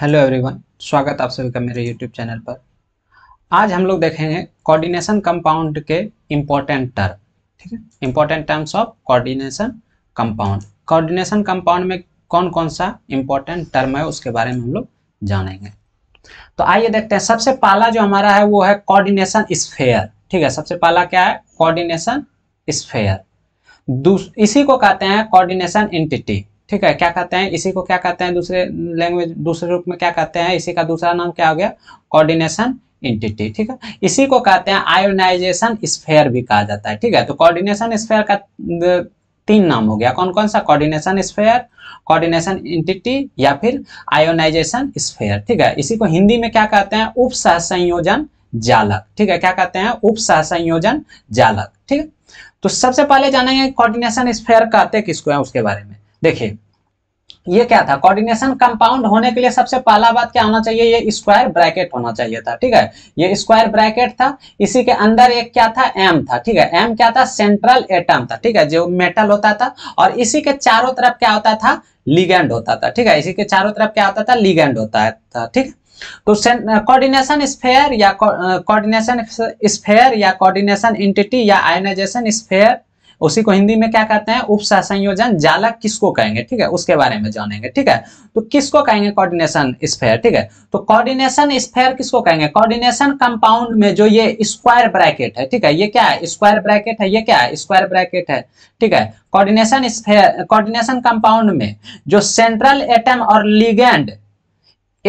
hello everyone स्वागत आप सभी का मेरे यूट्यूब चैनल पर आज हम लोग देखेंगे कोऑर्डिनेशन कंपाउंड के इम्पोर्टेंट टर्म ठीक है important terms of coordination compound coordination compound में कौन कौन सा इम्पोर्टेंट टर्म है उसके बारे में हम लोग जानेंगे तो आइए देखते हैं सबसे पहला जो हमारा है वो है कॉर्डिनेशन स्फेयर ठीक है सबसे पहला क्या है कॉर्डिनेशन स्फेयर इसी को कहते हैं कॉर्डिनेशन एंटिटी ठीक है क्या कहते हैं इसी को क्या कहते हैं दूसरे लैंग्वेज दूसरे रूप में क्या कहते हैं इसी का दूसरा नाम क्या हो गया कोऑर्डिनेशन इंटिटी ठीक है इसी को कहते हैं आयोनाइजेशन स्फेयर भी कहा जाता है ठीक है तो कोऑर्डिनेशन स्फेयर का तीन नाम हो गया कौन कौन सा कोऑर्डिनेशन स्फेयर कोऑर्डिनेशन इंटिटी या फिर आयोनाइजेशन स्फेयर ठीक है इसी को हिंदी में क्या कहते हैं उप संयोजन जालक ठीक है क्या कहते हैं उप संयोजन जालक ठीक है तो सबसे पहले जानेंगे कोऑर्डिनेशन स्फेयर कहते किसको है उसके बारे में देखिए ये क्या था कोऑर्डिनेशन कंपाउंड होने के लिए सबसे पहला बात क्या होना चाहिए ये स्क्वायर ब्रैकेट होना चाहिए था ठीक है ये स्क्वायर ब्रैकेट था इसी के अंदर एक क्या था एम था ठीक है एम क्या था सेंट्रल एटम था ठीक है जो मेटल होता था और इसी के चारों तरफ क्या होता था लिगेंड होता था ठीक है इसी के चारों तरफ क्या होता था लिगेंड होता था ठीक है तो कोऑर्डिनेशन स्फेयर या कोऑर्डिनेशन स्फेयर या कोऑर्डिनेशन एंटिटी या आयनाइजेशन स्फेयर उसी को हिंदी में क्या कहते हैं उप सहसंयोजन जालक किसको कहेंगे ठीक है उसके बारे में जानेंगे ठीक है तो किसको कहेंगे कोऑर्डिनेशन स्फेयर ठीक है तो कोऑर्डिनेशन स्फेयर किसको कहेंगे कोऑर्डिनेशन कंपाउंड में जो ये स्क्वायर ब्रैकेट है ठीक है ये क्या है स्क्वायर ब्रैकेट है ये क्या है स्क्वायर ब्रैकेट है ठीक है कोऑर्डिनेशन स्फेयर कोऑर्डिनेशन कंपाउंड में जो सेंट्रल एटम और लिगेंड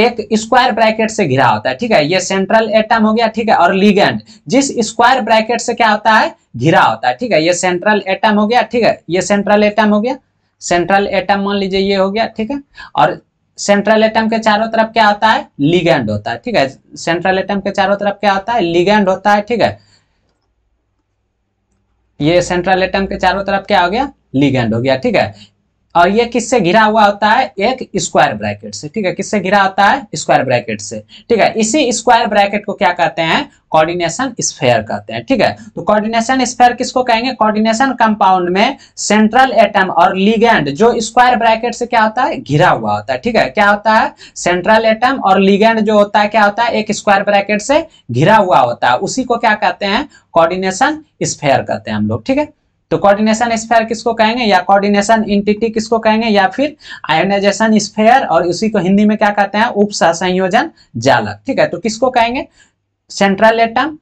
एक स्क्वायर ब्रैकेट से घिरा होता है ठीक है ये सेंट्रल एटम हो गया ठीक है और लिगेंड जिस स्क्वायर ब्रैकेट से क्या होता है घिरा होता है ठीक है ये सेंट्रल एटम हो गया ठीक है ये सेंट्रल एटम हो गया सेंट्रल एटम मान लीजिए ये हो गया ठीक है और सेंट्रल एटम के चारों तरफ क्या होता है लिगेंड होता है ठीक है सेंट्रल एटम के चारों तरफ क्या होता है लिगेंड होता है ठीक है ये सेंट्रल एटम के चारों तरफ क्या हो गया लिगेंड हो गया ठीक है और ये किससे घिरा हुआ होता है एक स्क्वायर ब्रैकेट से ठीक है किससे घिरा होता है स्क्वायर ब्रैकेट से ठीक है इसी स्क्वायर ब्रैकेट को क्या कहते हैं कोऑर्डिनेशन स्फेयर कहते हैं ठीक है तो कोऑर्डिनेशन स्फेयर किसको कहेंगे कोऑर्डिनेशन कंपाउंड में सेंट्रल एटम और लिगेंड जो स्क्वायर ब्रैकेट से क्या होता है घिरा हुआ होता है ठीक है क्या होता है सेंट्रल एटम और लिगेंड जो होता है क्या होता है एक स्क्वायर ब्रैकेट से घिरा हुआ होता है उसी को क्या कहते हैं कोऑर्डिनेशन स्फेयर कहते हैं हम लोग ठीक है तो कोऑर्डिनेशन स्फेयर किसको कहेंगे या कोऑर्डिनेशन इंटिटी किसको कहेंगे या फिर आयोनाइजेशन स्फेयर और उसी को हिंदी में क्या कहते हैं उप संयोजन जालक ठीक है तो किसको कहेंगे सेंट्रल एटम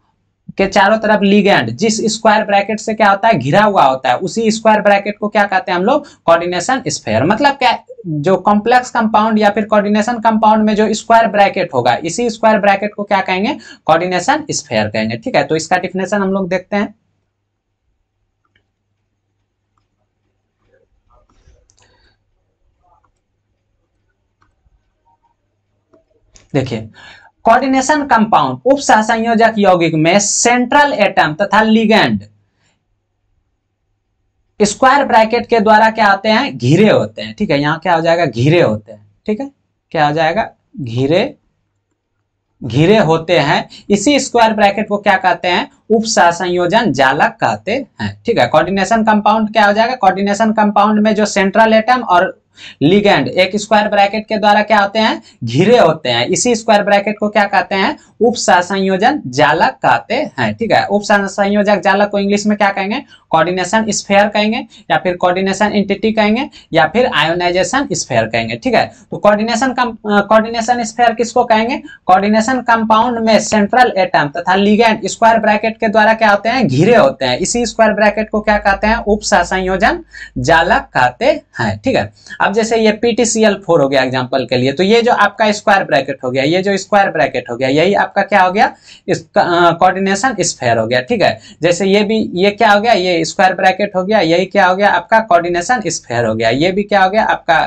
के चारों तरफ लिगेंड जिस स्क्वायर ब्रैकेट से क्या होता है घिरा हुआ होता है उसी स्क्वायर ब्रैकेट को क्या कहते हैं हम लोग कोऑर्डिनेशन स्फेयर मतलब क्या जो कॉम्प्लेक्स कंपाउंड या फिर कोऑर्डिनेशन कंपाउंड में जो स्क्वायर ब्रैकेट होगा इसी स्क्वायर ब्रैकेट को क्या कहेंगे कोऑर्डिनेशन स्फेयर कहेंगे ठीक है तो इसका डिफिनेशन हम लोग देखते हैं देखिए कोऑर्डिनेशन कंपाउंड उप सहसंयोजक यौगिक में सेंट्रल एटम तथा लिगेंड स्क्वायर ब्रैकेट के द्वारा क्या होते हैं घिरे होते हैं ठीक है यहां क्या हो जाएगा घिरे होते हैं ठीक है क्या हो जाएगा घिरे घिरे होते हैं इसी स्क्वायर ब्रैकेट को क्या कहते हैं उप सहसंयोजन जालक कहते हैं ठीक है कोऑर्डिनेशन कंपाउंड क्या हो जाएगा कोऑर्डिनेशन कंपाउंड में जो सेंट्रल एटम और लिगेंड एक स्क्वायर ब्रैकेट के द्वारा क्या होते हैं घिरे होते हैं इसी स्क्वायर ब्रैकेट को क्या कहते हैं उप संयोजन जालक कहते हैं ठीक है उप संयोजक जालक को इंग्लिश में क्या कहेंगे कोऑर्डिनेशन स्फेयर कहेंगे या फिर कोऑर्डिनेशन एंटिटी कहेंगे या फिर आयोनाइजेशन स्फेयर कहेंगे ठीक है तो कोऑर्डिनेशन कोऑर्डिनेशन स्फेयर किसको कहेंगे कोऑर्डिनेशन कंपाउंड में सेंट्रल एटम तथा लिगेंड स्क्वायर ब्रैकेट के द्वारा क्या होते हैं घिरे होते हैं इसी स्क्वायर ब्रैकेट को क्या कहते हैं उप संयोजन जालक कहते हैं ठीक है अब जैसे ये पीटीसीएल फोर हो गया एग्जाम्पल के लिए तो ये जो आपका स्क्वायर ब्रैकेट हो गया ये जो स्क्वायर ब्रैकेट हो गया यही आपका क्या हो गया कोऑर्डिनेशन स्फेयर हो गया ठीक है जैसे ये भी ये क्या हो गया ये स्क्वायर ब्रैकेट हो गया यही क्या हो गया आपका कोऑर्डिनेशन स्फेयर हो गया ये भी क्या हो गया आपका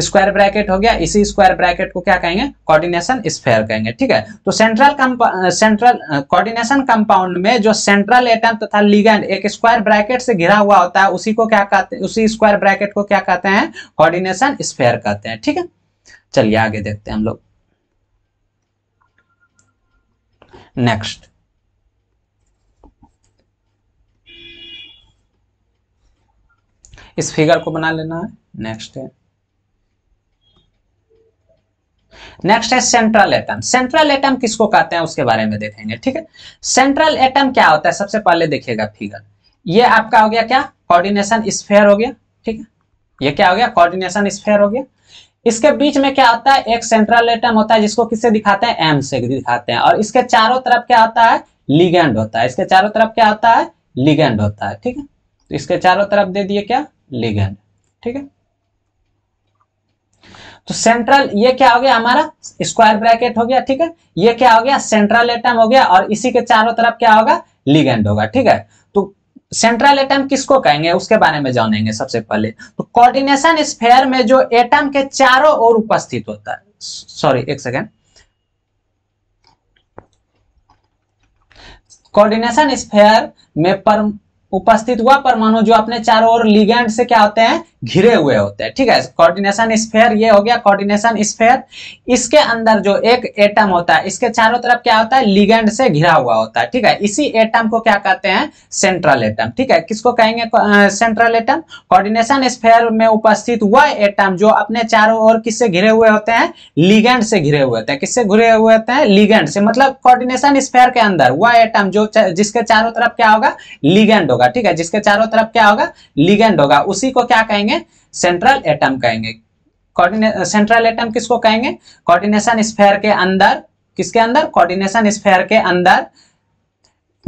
स्क्वायर ब्रैकेट हो गया इसी स्क्वायर ब्रैकेट को क्या कहेंगे कोऑर्डिनेशन स्फेयर कहेंगे ठीक है तो सेंट्रल सेंट्रल कोऑर्डिनेशन कंपाउंड में जो सेंट्रल एटम तथा लिगेंड एक स्क्वायर ब्रैकेट से घिरा हुआ होता है उसी को क्या कहते हैं उसी स्क्वायर ब्रैकेट को क्या कहते हैं कोऑर्डिनेशन स्फेयर कहते हैं ठीक है चलिए आगे देखते हैं हम लोग नेक्स्ट इस फिगर को बना लेना है नेक्स्ट है नेक्स्ट है सेंट्रल एटम सेंट्रल एटम किसको कहते हैं उसके बारे में देखेंगे ठीक है सेंट्रल एटम क्या होता है सबसे पहले देखिएगा फिगर ये आपका हो गया क्या कोऑर्डिनेशन स्फेयर हो गया ठीक है ये क्या हो गया कोऑर्डिनेशन स्फेयर हो गया इसके बीच में क्या होता है एक सेंट्रल एटम होता है जिसको किससे दिखाते हैं एम से दिखाते हैं और इसके चारों तरफ क्या होता है लिगेंड होता है इसके चारों तरफ क्या होता है लिगेंड होता है ठीक है तो इसके चारों तरफ दे दिए क्या लिगेंड ठीक है तो सेंट्रल ये क्या हो गया हमारा स्क्वायर ब्रैकेट हो गया ठीक है ये क्या हो गया सेंट्रल एटम हो गया और इसी के चारों तरफ क्या होगा लिगेंड होगा ठीक है तो सेंट्रल एटम किसको कहेंगे उसके बारे में जानेंगे सबसे पहले तो कोऑर्डिनेशन स्फेयर में जो एटम के चारों ओर उपस्थित होता है सॉरी एक सेकेंड कोऑर्डिनेशन स्फेयर में पर उपस्थित हुआ परमाणु जो अपने चारों ओर लिगेंड से क्या होते हैं घिरे हुए होते हैं ठीक है कोऑर्डिनेशन स्फेयर ये हो गया कोऑर्डिनेशन स्फेयर इसके अंदर जो एक एटम होता है इसके चारों तरफ क्या होता है लिगेंड से घिरा हुआ होता है ठीक है इसी एटम को क्या कहते हैं सेंट्रल एटम ठीक है किसको कहेंगे सेंट्रल एटम कोऑर्डिनेशन स्फेयर में उपस्थित वह एटम जो अपने चारों ओर किससे घिरे हुए होते हैं लिगेंड से घिरे हुए होते हैं किससे घिरे हुए होते हैं लिगेंड से मतलब कोऑर्डिनेशन स्फेयर के अंदर वह एटम जो जिसके चारों तरफ क्या होगा लिगेंड होगा ठीक है जिसके चारों तरफ क्या होगा लिगेंड होगा उसी को क्या कहेंगे कहेंगे सेंट्रल एटम कहेंगे सेंट्रल एटम किसको कहेंगे कोऑर्डिनेशन स्फेयर के अंदर किसके अंदर कोऑर्डिनेशन स्फेयर के अंदर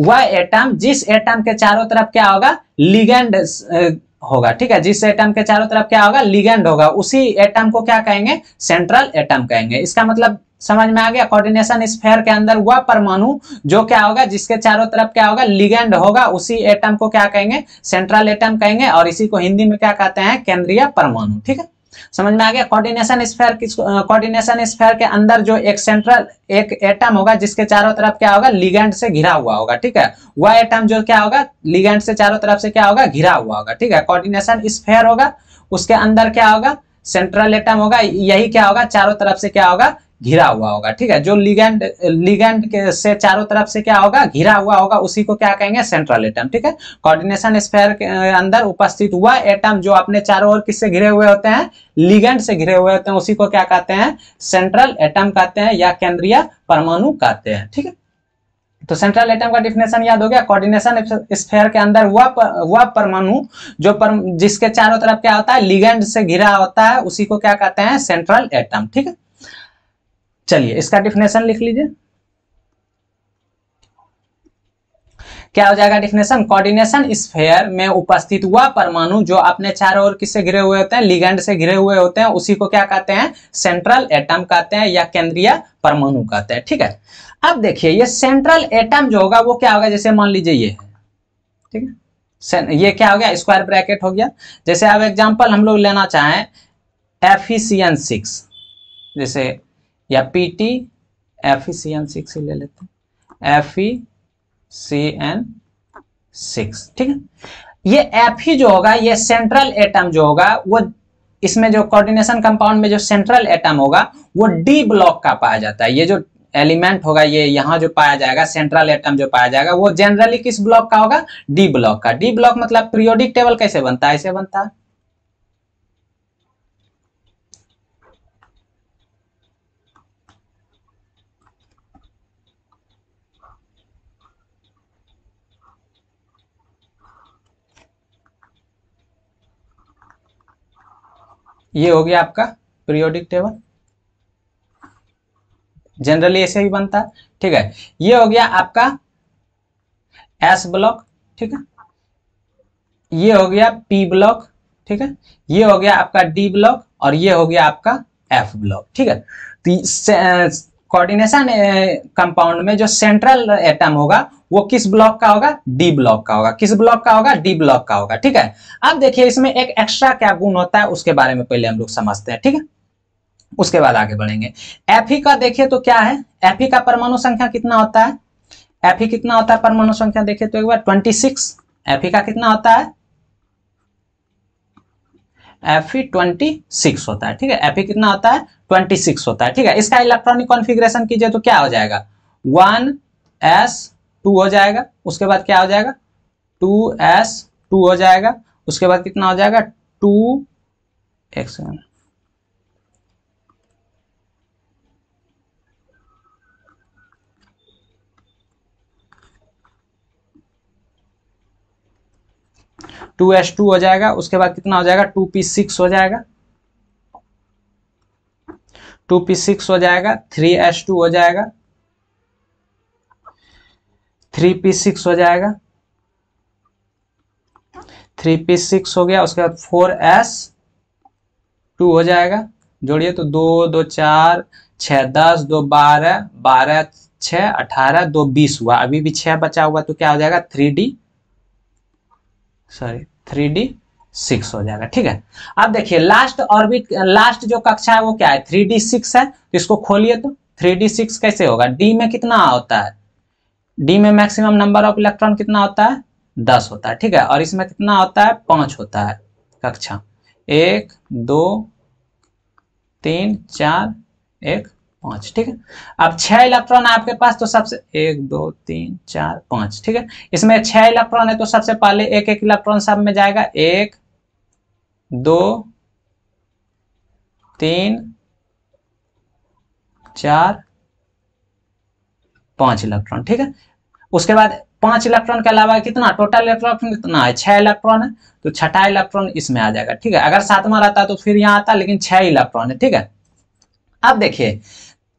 वह एटम जिस एटम के चारों तरफ क्या होगा लिगेंड होगा ठीक है जिस एटम के चारों तरफ क्या होगा लिगेंड होगा उसी एटम को क्या कहेंगे सेंट्रल एटम कहेंगे इसका मतलब समझ में आ गया कोऑर्डिनेशन स्फेयर के अंदर वह परमाणु जो क्या होगा जिसके चारों तरफ क्या होगा लिगेंड होगा उसी एटम को क्या कहेंगे सेंट्रल एटम कहेंगे और इसी को हिंदी में क्या कहते हैं केंद्रीय परमाणु ठीक है समझ में आ गया कोऑर्डिनेशन स्फेयर किस कोऑर्डिनेशन स्फेयर के अंदर जो एक सेंट्रल एक एटम होगा जिसके चारों तरफ क्या होगा लिगेंड से घिरा हुआ होगा ठीक है वह एटम जो क्या होगा लिगेंड से चारों तरफ से क्या होगा घिरा हुआ होगा ठीक है कोऑर्डिनेशन स्फेयर होगा उसके अंदर क्या होगा सेंट्रल एटम होगा यही क्या होगा चारों तरफ से क्या होगा घिरा हुआ होगा ठीक है जो लिगेंड लिगेंड के से चारों तरफ से क्या होगा घिरा हुआ होगा उसी को क्या कहेंगे सेंट्रल एटम ठीक है कोऑर्डिनेशन स्फेयर के अंदर उपस्थित हुआ एटम जो अपने चारों ओर किससे घिरे हुए होते हैं लिगेंड से घिरे हुए होते हैं उसी को क्या कहते हैं सेंट्रल एटम कहते हैं या केंद्रीय परमाणु कहते हैं ठीक है तो सेंट्रल एटम का डिफिनेशन याद हो गया कोऑर्डिनेशन स्फेयर के अंदर हुआ हुआ परमाणु जो पर, जिसके चारों तरफ क्या होता है लिगेंड से घिरा होता है उसी को क्या कहते हैं सेंट्रल एटम ठीक है चलिए इसका डिफिनेशन लिख लीजिए क्या हो जाएगा डिफिनेशन कोऑर्डिनेशन स्फेयर में उपस्थित हुआ परमाणु जो अपने चारों ओर किससे घिरे हुए होते हैं लिगेंड से घिरे हुए होते हैं उसी को क्या कहते हैं सेंट्रल एटम कहते हैं या केंद्रीय परमाणु कहते हैं ठीक है अब देखिए ये सेंट्रल एटम जो होगा वो क्या होगा जैसे मान लीजिए ये ठीक है ये क्या हो गया स्क्वायर ब्रैकेट हो गया जैसे अब एग्जाम्पल हम लोग लेना चाहें एफिसियन सिक्स जैसे या P T F C N six ही ले लेते हैं F E C N six ठीक है ये एफ ही e जो होगा ये सेंट्रल एटम जो होगा वो इसमें जो कोऑर्डिनेशन कंपाउंड में जो सेंट्रल एटम होगा वो डी ब्लॉक का पाया जाता है ये जो एलिमेंट होगा ये यहाँ जो पाया जाएगा सेंट्रल एटम जो पाया जाएगा वो जनरली किस ब्लॉक का होगा डी ब्लॉक का डी ब्लॉक मतलब पीरियोडिक टेबल कैसे बनता है ऐसे बनता है ये हो गया आपका पीरियोडिक टेबल जनरली ऐसे ही बनता है ठीक है ये हो गया आपका एस ब्लॉक ठीक है ये हो गया पी ब्लॉक ठीक है ये हो गया आपका डी ब्लॉक और ये हो गया आपका एफ ब्लॉक ठीक है तो कोऑर्डिनेशन कंपाउंड में जो सेंट्रल एटम होगा वो किस ब्लॉक का होगा डी ब्लॉक का होगा किस ब्लॉक का होगा डी ब्लॉक का होगा ठीक है अब देखिए इसमें एक एक्स्ट्रा क्या गुण होता है उसके बारे में पहले हम लोग समझते हैं ठीक है उसके बाद आगे बढ़ेंगे एफ e का देखिए तो क्या है एफ e का परमाणु संख्या कितना होता है एफ e कितना होता है परमाणु संख्या देखिए तो एक बार ट्वेंटी सिक्स एफ का कितना होता है एफ ट्वेंटी सिक्स होता है ठीक है एफ कितना होता है ट्वेंटी सिक्स होता है ठीक है इसका इलेक्ट्रॉनिक कॉन्फिग्रेशन कीजिए तो क्या हो जाएगा वन एस टू हो जाएगा उसके बाद क्या हो जाएगा टू एस टू हो जाएगा उसके बाद कितना हो जाएगा two X two S two हो जाएगा उसके बाद कितना हो जाएगा टू पी सिक्स हो जाएगा टू पी सिक्स हो जाएगा थ्री एस टू हो जाएगा थ्री पी सिक्स हो जाएगा थ्री पी सिक्स हो गया उसके बाद फोर एस टू हो जाएगा जोड़िए तो दो दो चार छ दस दो बारह बारह छ अठारह दो बीस हुआ अभी भी छह बचा हुआ तो क्या हो जाएगा three D sorry three D six हो जाएगा ठीक है अब देखिए लास्ट ऑर्बिट लास्ट जो कक्षा है वो क्या है थ्री डी सिक्स है तो इसको खोलिए तो थ्री डी सिक्स कैसे होगा डी में कितना होता है डी में मैक्सिमम नंबर ऑफ इलेक्ट्रॉन कितना होता है दस होता है ठीक है और इसमें कितना होता है पांच होता है कक्षा एक दो तीन चार एक पांच ठीक है अब छह इलेक्ट्रॉन आपके पास तो सबसे एक दो तीन चार पांच ठीक है इसमें छह इलेक्ट्रॉन है तो सबसे पहले एक एक इलेक्ट्रॉन सब में जाएगा एक दो तीन चार पांच इलेक्ट्रॉन ठीक है उसके बाद पांच इलेक्ट्रॉन के अलावा कितना टोटल इलेक्ट्रॉन कितना है छह इलेक्ट्रॉन है तो छठा इलेक्ट्रॉन इसमें आ जाएगा ठीक है अगर सातवां रहता तो फिर यहाँ आता लेकिन छह इलेक्ट्रॉन है ठीक है अब देखिए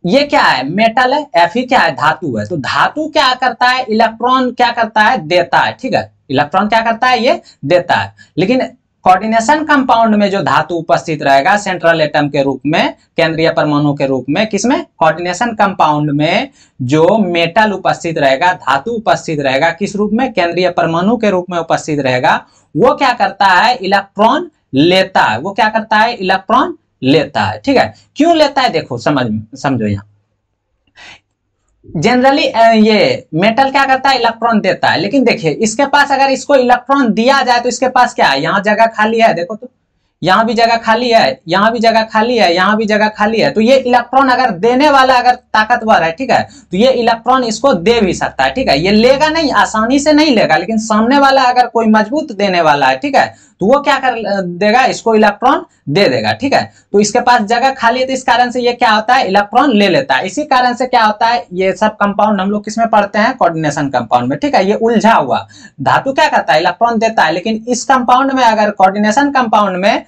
ये क्या है मेटल है एफ ही क्या है धातु है तो धातु क्या करता है इलेक्ट्रॉन क्या करता है देता है ठीक है इलेक्ट्रॉन क्या करता है ये देता है लेकिन कोऑर्डिनेशन कंपाउंड में जो धातु उपस्थित रहेगा सेंट्रल एटम के रूप में केंद्रीय परमाणु के रूप में किसमें कोऑर्डिनेशन कंपाउंड में जो मेटल उपस्थित रहेगा धातु उपस्थित रहेगा किस रूप में केंद्रीय परमाणु के रूप में उपस्थित रहेगा वो क्या करता है इलेक्ट्रॉन लेता है वो क्या करता है इलेक्ट्रॉन लेता है ठीक है क्यों लेता है देखो समझ समझो यहाँ जनरली ये मेटल क्या करता है इलेक्ट्रॉन देता है लेकिन देखिए इसके पास अगर इसको इलेक्ट्रॉन दिया जाए तो इसके पास क्या है यहाँ जगह खाली है देखो तो यहाँ भी जगह खाली है यहाँ भी जगह खाली है यहाँ भी जगह खाली है तो ये इलेक्ट्रॉन अगर देने वाला अगर ताकतवर है ठीक है तो ये इलेक्ट्रॉन इसको दे भी सकता है ठीक है ये लेगा नहीं आसानी से नहीं लेगा लेकिन सामने वाला अगर कोई मजबूत देने वाला है ठीक है तो वो क्या कर देगा इसको इलेक्ट्रॉन दे देगा ठीक है तो इसके पास जगह खाली है तो इस कारण से ये क्या होता है इलेक्ट्रॉन ले लेता है इसी कारण से क्या होता है ये सब कंपाउंड हम लोग किसमें पढ़ते हैं कोऑर्डिनेशन कंपाउंड में ठीक है ये उलझा हुआ धातु क्या करता है इलेक्ट्रॉन देता है लेकिन इस कंपाउंड में अगर कोऑर्डिनेशन कंपाउंड में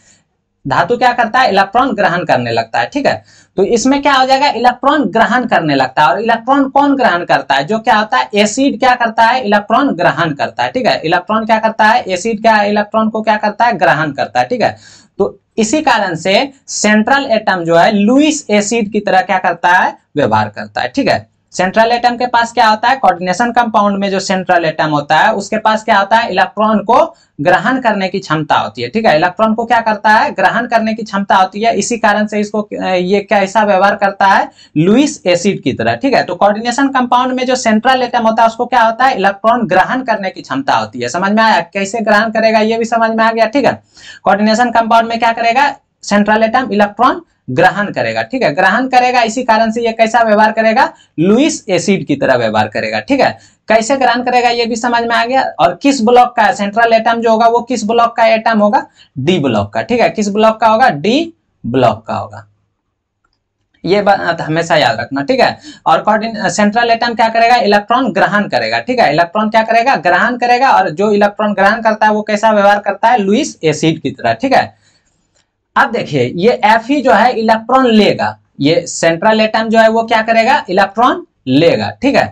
धातु क्या करता है इलेक्ट्रॉन ग्रहण करने लगता है ठीक है तो इसमें क्या हो जाएगा इलेक्ट्रॉन ग्रहण करने लगता है और इलेक्ट्रॉन कौन ग्रहण करता है जो क्या होता है एसिड क्या करता है इलेक्ट्रॉन ग्रहण करता है ठीक है इलेक्ट्रॉन क्या करता है एसिड क्या इलेक्ट्रॉन को क्या करता है ग्रहण करता है ठीक है तो इसी कारण से सेंट्रल एटम जो है लुइस एसिड की तरह क्या करता है व्यवहार करता है ठीक है सेंट्रल एटम के पास क्या होता है कोऑर्डिनेशन कंपाउंड में जो सेंट्रल एटम होता है उसके पास क्या होता है इलेक्ट्रॉन को ग्रहण करने की क्षमता होती है ठीक है इलेक्ट्रॉन को क्या करता है ग्रहण करने की क्षमता होती है इसी कारण से इसको ये कैसा व्यवहार करता है लुइस एसिड की तरह ठीक है तो कोऑर्डिनेशन कंपाउंड में जो सेंट्रल एटम होता है उसको क्या होता है इलेक्ट्रॉन ग्रहण करने की क्षमता होती है समझ में आया कैसे ग्रहण करेगा ये भी समझ में आ गया ठीक है कोऑर्डिनेशन कंपाउंड में क्या करेगा सेंट्रल एटम इलेक्ट्रॉन ग्रहण करेगा ठीक है ग्रहण करेगा इसी कारण से यह कैसा व्यवहार करेगा लुइस एसिड की तरह व्यवहार करेगा ठीक है कैसे ग्रहण करेगा यह भी समझ में आ गया और किस ब्लॉक का सेंट्रल एटम जो होगा वो किस ब्लॉक का एटम होगा डी ब्लॉक का ठीक है किस ब्लॉक का होगा डी ब्लॉक का होगा ये बात हमेशा याद रखना ठीक है और सेंट्रल एटम क्या करेगा इलेक्ट्रॉन ग्रहण करेगा ठीक है इलेक्ट्रॉन क्या करेगा ग्रहण करेगा और जो इलेक्ट्रॉन ग्रहण करता है वो कैसा व्यवहार करता है लुइस एसिड की तरह ठीक है अब देखिए ये एफ ही जो है इलेक्ट्रॉन लेगा ये सेंट्रल एटम जो है वो क्या करेगा इलेक्ट्रॉन लेगा ठीक है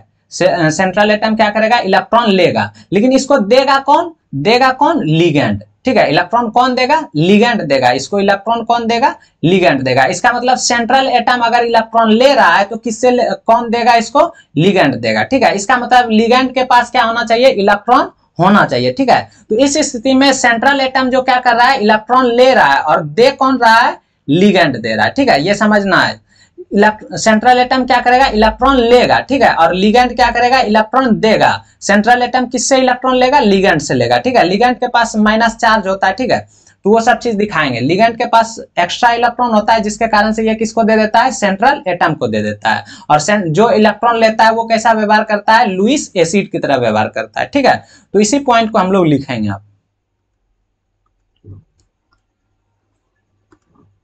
सेंट्रल एटम क्या करेगा इलेक्ट्रॉन लेगा लेकिन इसको देगा कौन देगा कौन लिगेंड ठीक है इलेक्ट्रॉन कौन देगा लिगेंड देगा इसको इलेक्ट्रॉन कौन देगा लिगेंड देगा इसका मतलब सेंट्रल एटम अगर इलेक्ट्रॉन ले रहा है तो किससे कौन देगा इसको लिगेंड देगा ठीक है इसका मतलब लिगेंड के पास क्या होना चाहिए इलेक्ट्रॉन होना चाहिए ठीक है तो इस स्थिति में सेंट्रल एटम जो क्या कर रहा है इलेक्ट्रॉन ले रहा है और दे कौन रहा है लिगेंड दे रहा है ठीक है ये समझना है सेंट्रल एटम क्या करेगा इलेक्ट्रॉन लेगा ठीक है और लिगेंड क्या करेगा इलेक्ट्रॉन देगा सेंट्रल एटम किससे इलेक्ट्रॉन लेगा लिगेंड से लेगा ठीक है लिगेंड के पास माइनस चार्ज होता है ठीक है तो वो सब चीज दिखाएंगे लिगेंड के पास एक्स्ट्रा इलेक्ट्रॉन होता है जिसके कारण से ये किसको दे देता है सेंट्रल एटम को दे देता है और जो इलेक्ट्रॉन लेता है वो कैसा व्यवहार करता है लुइस एसिड की तरह व्यवहार करता है ठीक है तो इसी पॉइंट को हम लोग लिखेंगे आप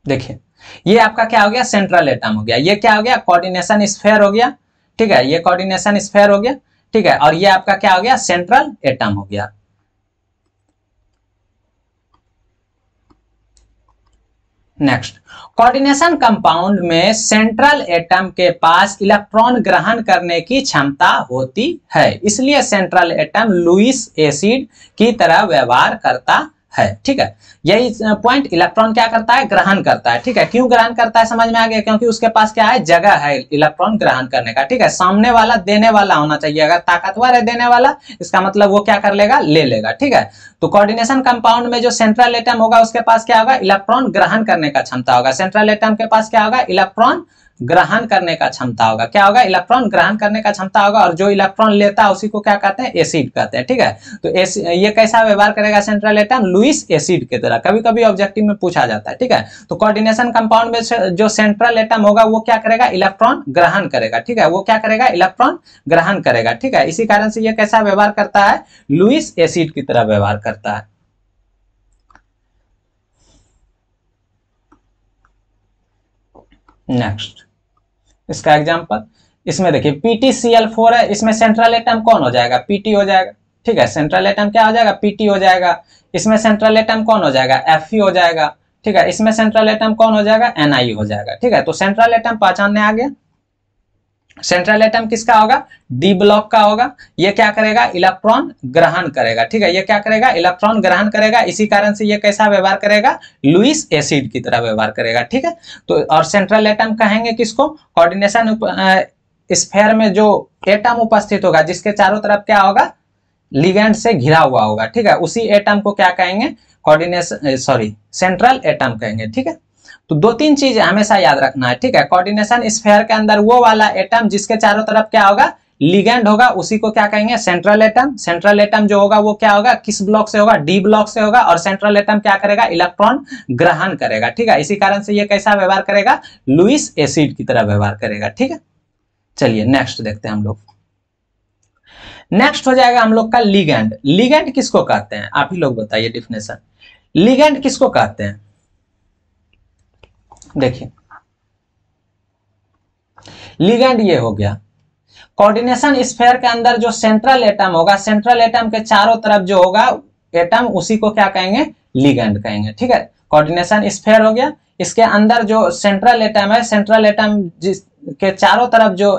देखिए ये आपका क्या हो गया सेंट्रल एटम हो गया ये क्या हो गया कोऑर्डिनेशन स्फेयर हो गया ठीक है ये कोऑर्डिनेशन स्फेयर हो गया ठीक है और ये आपका क्या हो गया सेंट्रल एटम हो गया नेक्स्ट कोऑर्डिनेशन कंपाउंड में सेंट्रल एटम के पास इलेक्ट्रॉन ग्रहण करने की क्षमता होती है इसलिए सेंट्रल एटम लुइस एसिड की तरह व्यवहार करता है ठीक है यही पॉइंट इलेक्ट्रॉन क्या करता है ग्रहण करता है ठीक है क्यों ग्रहण करता है समझ में आ गया क्योंकि उसके पास क्या है जगह है इलेक्ट्रॉन ग्रहण करने का ठीक है सामने वाला देने वाला होना चाहिए अगर ताकतवर है देने वाला इसका मतलब वो क्या कर लेगा ले लेगा ठीक है तो कोऑर्डिनेशन कंपाउंड में जो सेंट्रल एटम होगा उसके पास क्या होगा इलेक्ट्रॉन ग्रहण करने का क्षमता होगा सेंट्रल एटम के पास क्या होगा इलेक्ट्रॉन ग्रहण करने का क्षमता होगा क्या होगा इलेक्ट्रॉन ग्रहण करने का क्षमता होगा और जो इलेक्ट्रॉन लेता है उसी को क्या कहते हैं एसिड कहते हैं ठीक है तो ये कैसा व्यवहार करेगा सेंट्रल एटम लुइस एसिड की तरह कभी कभी ऑब्जेक्टिव में पूछा जाता है ठीक है तो कोऑर्डिनेशन कंपाउंड में जो सेंट्रल एटम होगा वो क्या करेगा इलेक्ट्रॉन ग्रहण करेगा ठीक है वो क्या करेगा इलेक्ट्रॉन ग्रहण करेगा ठीक है इसी कारण से यह कैसा व्यवहार करता है लुइस एसिड की तरह व्यवहार करता है नेक्स्ट इसका एग्जाम्पल इसमें देखिए फोर है इसमें सेंट्रल एटम कौन हो जाएगा पीटी हो जाएगा ठीक है सेंट्रल एटम क्या हो जाएगा पीटी हो जाएगा इसमें सेंट्रल एटम कौन हो जाएगा एफ हो जाएगा ठीक है इसमें सेंट्रल एटम कौन हो जाएगा एनआई हो जाएगा ठीक है तो सेंट्रल एटम पहचानने आ गया सेंट्रल एटम किसका होगा डी ब्लॉक का होगा यह क्या करेगा इलेक्ट्रॉन ग्रहण करेगा ठीक है यह क्या करेगा इलेक्ट्रॉन ग्रहण करेगा इसी कारण से यह कैसा व्यवहार करेगा लुइस एसिड की तरह व्यवहार करेगा ठीक है तो और सेंट्रल एटम कहेंगे किसको कोऑर्डिनेशन स्फेयर में जो एटम उपस्थित होगा जिसके चारों तरफ क्या होगा लिगेंड से घिरा हुआ होगा ठीक है उसी एटम को क्या कहेंगे कोऑर्डिनेशन सॉरी सेंट्रल एटम कहेंगे ठीक है तो दो तीन चीज हमेशा याद रखना है ठीक है कोऑर्डिनेशन स्फेयर के अंदर वो वाला एटम जिसके चारों तरफ क्या होगा लिगेंड होगा उसी को क्या कहेंगे सेंट्रल एटम सेंट्रल एटम जो होगा वो क्या होगा किस ब्लॉक से होगा डी ब्लॉक से होगा और सेंट्रल एटम क्या करेगा इलेक्ट्रॉन ग्रहण करेगा ठीक है इसी कारण से ये कैसा व्यवहार करेगा लुइस एसिड की तरह व्यवहार करेगा ठीक है चलिए नेक्स्ट देखते हैं हम लोग नेक्स्ट हो जाएगा हम लोग का लिगेंड लिगेंड किसको कहते हैं आप ही लोग बताइए डिफिनेशन लिगेंड किसको कहते हैं देखिए लिगेंड ये हो गया कोऑर्डिनेशन स्फेयर के अंदर जो सेंट्रल एटम होगा सेंट्रल एटम के चारों तरफ जो होगा एटम उसी को क्या कहेंगे लिगेंड कहेंगे ठीक है कोऑर्डिनेशन स्फेयर हो गया इसके अंदर जो सेंट्रल एटम है सेंट्रल एटम जिस के चारों तरफ जो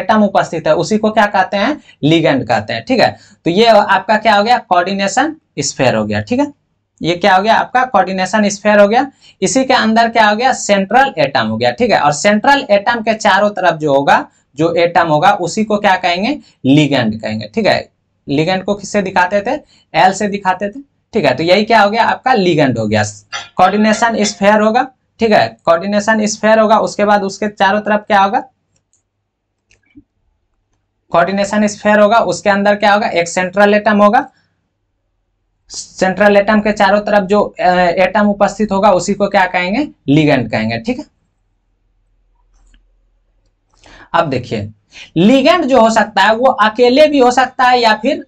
एटम उपस्थित है उसी को क्या कहते हैं लिगेंड कहते हैं ठीक है तो ये आपका क्या हो गया कोऑर्डिनेशन स्फेयर हो गया ठीक है ये क्या हो गया आपका कोऑर्डिनेशन स्फेयर हो गया इसी के अंदर क्या हो गया सेंट्रल एटम हो गया ठीक है और सेंट्रल एटम के चारों तरफ जो होगा जो एटम होगा उसी को क्या कहेंगे लिगेंड कहेंगे ठीक है लिगेंड को किससे दिखाते थे एल से दिखाते थे ठीक है तो यही क्या हो गया आपका लिगेंड हो गया कोऑर्डिनेशन स्फेयर होगा ठीक है कोऑर्डिनेशन स्फेयर होगा उसके बाद उसके चारों तरफ क्या होगा कोऑर्डिनेशन स्फेयर होगा उसके अंदर क्या होगा एक सेंट्रल एटम होगा सेंट्रल एटम के चारों तरफ जो एटम उपस्थित होगा उसी को क्या कहेंगे लिगेंड कहेंगे ठीक है अब देखिए लिगेंड जो हो सकता है वो अकेले भी हो सकता है या फिर